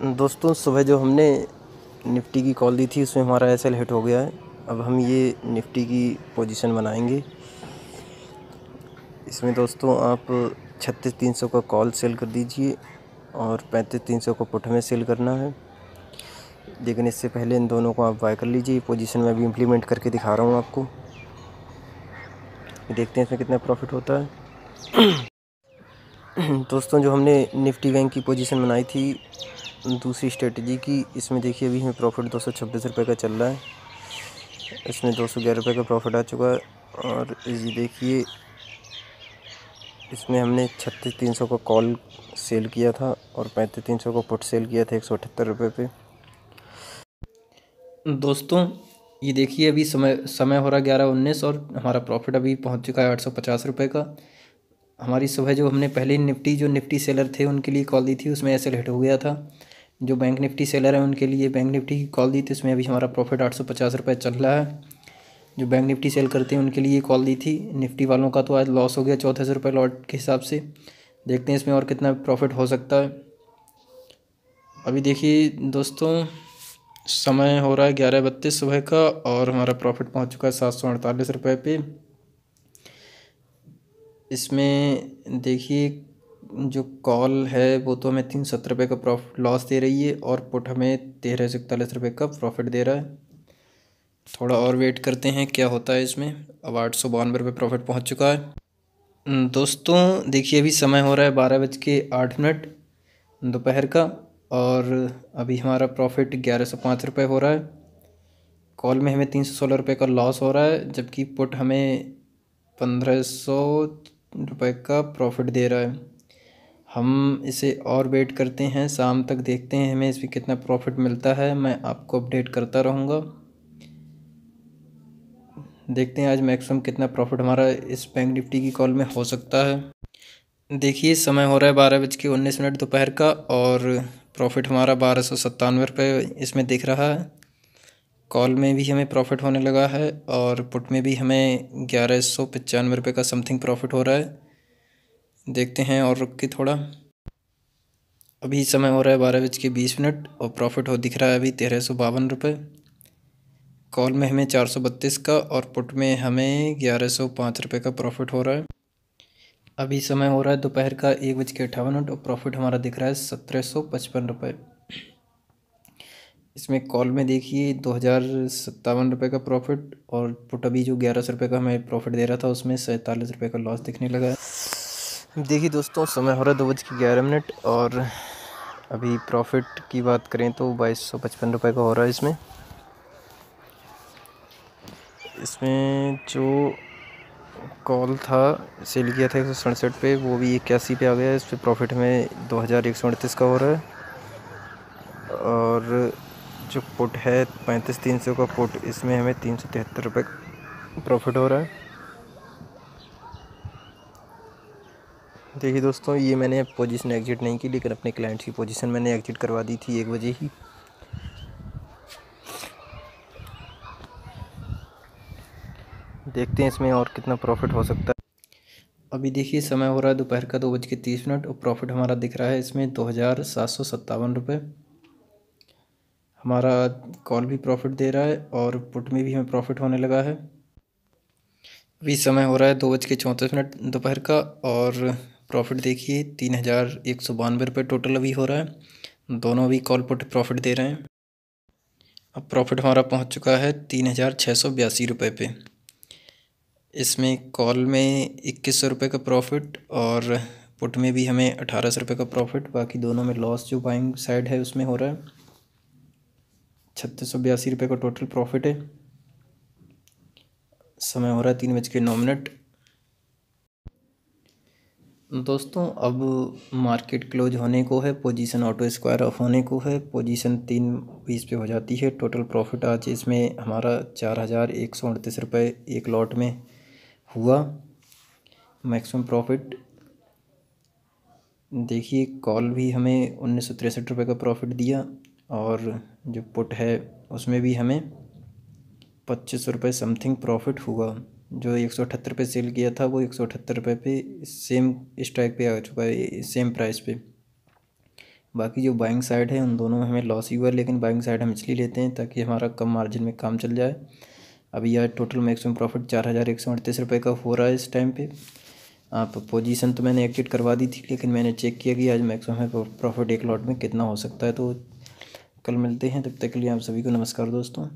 दोस्तों सुबह जो हमने निफ्टी की कॉल दी थी उसमें हमारा एल हिट हो गया है अब हम ये निफ्टी की पोजीशन बनाएंगे इसमें दोस्तों आप छत्तीस तीन सौ का कॉल सेल कर दीजिए और पैंतीस तीन सौ का पुट में सेल करना है लेकिन इससे पहले इन दोनों को आप बाय कर लीजिए पोजीशन में अभी इम्प्लीमेंट करके दिखा रहा हूँ आपको देखते हैं इसमें कितना प्रॉफिट होता है दोस्तों जो हमने निफ्टी बैंक की पोजीशन बनाई थी दूसरी स्ट्रेटजी की इसमें देखिए अभी हमें प्रॉफिट दो सौ छब्बीस रुपये का चल रहा है इसमें दो सौ ग्यारह रुपये का प्रॉफिट आ चुका है और ये देखिए इसमें हमने छत्तीस तीन सौ का कॉल सेल किया था और पैंतीस तीन सौ का पुट सेल किया था एक सौ अठहत्तर रुपये पे दोस्तों ये देखिए अभी समय समय हो रहा है ग्यारह उन्नीस और हमारा प्रॉफिट अभी पहुंच चुका है आठ सौ पचास रुपये का हमारी सुबह जो हमने पहले निफ्टी जो निफ्टी सेलर थे उनके लिए कॉल दी थी उसमें ऐसे लेट हो गया था जो बैंक निफ्टी सेलर है उनके लिए बैंक निफ्टी की कॉल दी थी उसमें अभी हमारा प्रॉफिट आठ सौ पचास रुपये चल रहा है जो बैंक निफ्टी सेल करते हैं उनके लिए कॉल दी थी निफ्टी वालों का तो आज लॉस हो गया चौदह सौ रुपये लॉट के हिसाब से देखते हैं इसमें और कितना प्रॉफिट हो सकता है अभी देखिए दोस्तों समय हो रहा है ग्यारह बत्तीस सुबह का और हमारा प्रॉफिट पहुँच चुका है सात सौ अड़तालीस रुपये पे इसमें देखिए जो कॉल है वो तो हमें तीन सत्तर रुपये का प्रॉफिट लॉस दे रही है और पुट हमें तेरह सौ इकतालीस रुपये का प्रॉफिट दे रहा है थोड़ा और वेट करते हैं क्या होता है इसमें अब आठ सौ बानवे रुपये प्रॉफिट पहुंच चुका है हम्म, दोस्तों देखिए अभी समय हो रहा है बारह बज के आठ मिनट दोपहर का और अभी हमारा प्रॉफिट ग्यारह सौ पाँच रुपये हो रहा है कॉल में हमें तीन सौ सोलह रुपये का लॉस हो रहा है जबकि पुट हमें पंद्रह सौ रुपए का प्रॉफिट दे रहा है हम इसे और वेट करते हैं शाम तक देखते हैं हमें इसमें कितना प्रॉफिट मिलता है मैं आपको अपडेट करता रहूँगा देखते हैं आज मैक्सिमम कितना प्रॉफिट हमारा इस बैंक निफ्टी की कॉल में हो सकता है देखिए समय हो रहा है बारह बज के उन्नीस मिनट दोपहर का और प्रॉफिट हमारा बारह सौ सत्तानवे रुपये इसमें दिख रहा है कॉल में भी हमें प्रॉफिट होने लगा है और पुट में भी हमें ग्यारह सौ पचानवे रुपये का समथिंग प्रॉफिट हो रहा है देखते हैं और रुक के थोड़ा अभी समय हो रहा है बारह बज के बीस मिनट और प्रॉफिट हो दिख रहा है अभी तेरह सौ बावन रुपये कॉल में हमें चार सौ बत्तीस का और पुट में हमें ग्यारह सौ पाँच रुपये का प्रॉफिट हो रहा है अभी समय हो रहा है दोपहर का एक बज के अट्ठावन मिनट और प्रॉफिट हमारा दिख रहा है सत्रह सौ पचपन रुपये इसमें कॉल में देखिए दो हज़ार सत्तावन रुपये का प्रॉफिट और पुट अभी जो ग्यारह सौ रुपये का हमें प्रॉफिट दे रहा था उसमें सैंतालीस रुपये का लॉस दिखने लगा है देखिए दोस्तों समय हो रहा है दो बज के ग्यारह मिनट और अभी प्रॉफिट की बात करें तो बाईस सौ पचपन रुपये का हो रहा है इसमें इसमें जो कॉल था सेल किया था एक सौ सड़सठ पे वो भी इक्यासी पे आ गया इस पर प्रॉफिट हमें दो हज़ार एक सौ अड़तीस का हो रहा है और जो पुट है पैंतीस तीन सौ का पुट इसमें हमें तीन सौ तिहत्तर रुपये प्रॉफिट हो रहा है देखिए दोस्तों ये मैंने पोजीशन एग्जिट नहीं की लेकिन अपने क्लाइंट की पोजीशन मैंने एग्जिट करवा दी थी एक बजे ही देखते हैं इसमें और कितना प्रॉफिट हो सकता है अभी देखिए समय हो रहा है दोपहर का दो बज के तीस मिनट और प्रॉफिट हमारा दिख रहा है इसमें दो हज़ार सात सौ सत्तावन रुपये हमारा कॉल भी प्रॉफिट दे रहा है और पुट में भी हमें प्रॉफिट होने लगा है अभी समय हो रहा है दो बज के चौंतीस मिनट दोपहर का और प्रॉफिट देखिए तीन हज़ार एक सौ बानवे रुपये टोटल अभी हो रहा है दोनों भी कॉल पुट प्रॉफिट दे रहे हैं अब प्रॉफिट हमारा पहुंच चुका है तीन हज़ार छः सौ बयासी रुपये पे इसमें कॉल में इक्कीस सौ रुपये का प्रॉफिट और पुट में भी हमें अठारह सौ रुपये का प्रॉफिट बाकी दोनों में लॉस जो बाइंग साइड है उसमें हो रहा है छत्तीस सौ बयासी रुपये का टोटल प्रॉफिट है समय हो रहा है तीन बज के नौ मिनट दोस्तों अब मार्केट क्लोज होने को है पोजीशन ऑटो स्क्वायर ऑफ होने को है पोजीशन तीन बीस पे हो जाती है टोटल प्रॉफिट आज इसमें हमारा चार हज़ार एक सौ अड़तीस रुपये एक लॉट में हुआ मैक्सिमम प्रॉफिट देखिए कॉल भी हमें उन्नीस सौ तिरसठ रुपये का प्रॉफिट दिया और जो पुट है उसमें भी हमें पच्चीस सौ रुपये समथिंग प्रॉफिट हुआ जो एक सौ अठहत्तर रुपये सेल किया था वो एक सौ अठहत्तर रुपये पे सेम स्ट्राइक पे आ चुका है सेम प्राइस पे बाकी जो बाइंग साइड है उन दोनों में हमें लॉस ही हुआ लेकिन बाइंग साइड हम इसलिए लेते हैं ताकि हमारा कम मार्जिन में काम चल जाए अभी यह टोटल मैक्सिमम प्रॉफिट चार हज़ार एक सौ अड़तीस रुपये का हो रहा है इस टाइम पे आप पोजीशन तो मैंने एक्टिट करवा दी थी लेकिन मैंने चेक किया कि आज मैक्सिमम प्रॉफिट एक लॉट में कितना हो सकता है तो कल मिलते हैं तब तक के लिए आप सभी को नमस्कार दोस्तों